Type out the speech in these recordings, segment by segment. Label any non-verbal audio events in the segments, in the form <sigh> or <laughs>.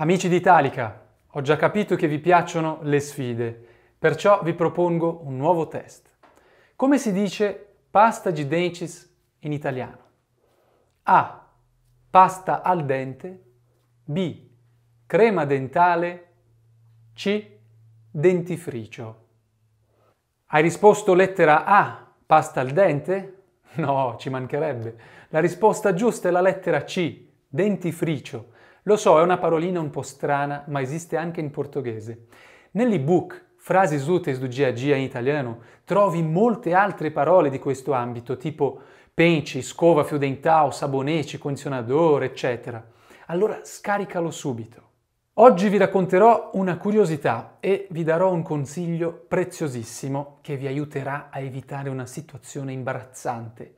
Amici di ho già capito che vi piacciono le sfide, perciò vi propongo un nuovo test. Come si dice pasta gidencis in italiano? A. Pasta al dente. B. Crema dentale. C. Dentifricio. Hai risposto lettera A, pasta al dente? No, ci mancherebbe. La risposta giusta è la lettera C, dentifricio lo so, è una parolina un po' strana, ma esiste anche in portoghese. Nell'ebook Frasi Sutes do Dia a Dia in italiano trovi molte altre parole di questo ambito, tipo penci, scova, fio dental, saboneci, condizionatore, eccetera. Allora scaricalo subito. Oggi vi racconterò una curiosità e vi darò un consiglio preziosissimo che vi aiuterà a evitare una situazione imbarazzante.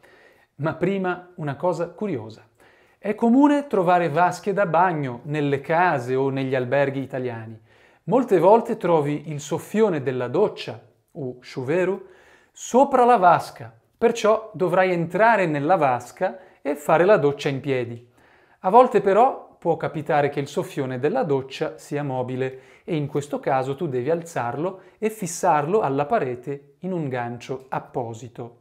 Ma prima una cosa curiosa. È comune trovare vasche da bagno nelle case o negli alberghi italiani. Molte volte trovi il soffione della doccia, o shuveru, sopra la vasca, perciò dovrai entrare nella vasca e fare la doccia in piedi. A volte però può capitare che il soffione della doccia sia mobile e in questo caso tu devi alzarlo e fissarlo alla parete in un gancio apposito.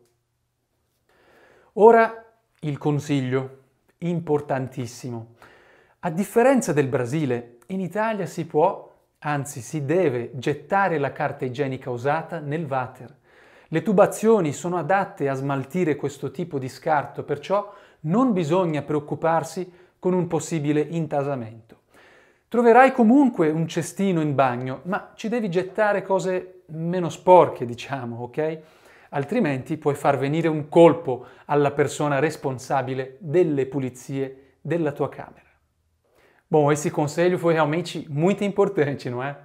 Ora il consiglio importantissimo. A differenza del Brasile, in Italia si può, anzi si deve, gettare la carta igienica usata nel water. Le tubazioni sono adatte a smaltire questo tipo di scarto, perciò non bisogna preoccuparsi con un possibile intasamento. Troverai comunque un cestino in bagno, ma ci devi gettare cose meno sporche, diciamo, ok? altrimenti puoi far venire un colpo alla persona responsabile delle pulizie della tua câmera. Bom, esse conselho foi realmente muito importante, não é?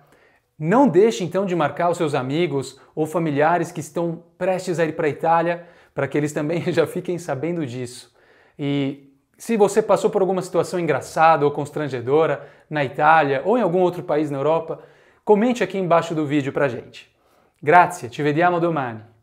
Não deixe então de marcar os seus amigos ou familiares que estão prestes a ir para a Itália, para que eles também <laughs> já fiquem sabendo disso. E se você passou por alguma situação engraçada ou constrangedora na Itália ou em algum outro país na Europa, comente aqui embaixo do vídeo a gente. Grazie, ci vediamo domani.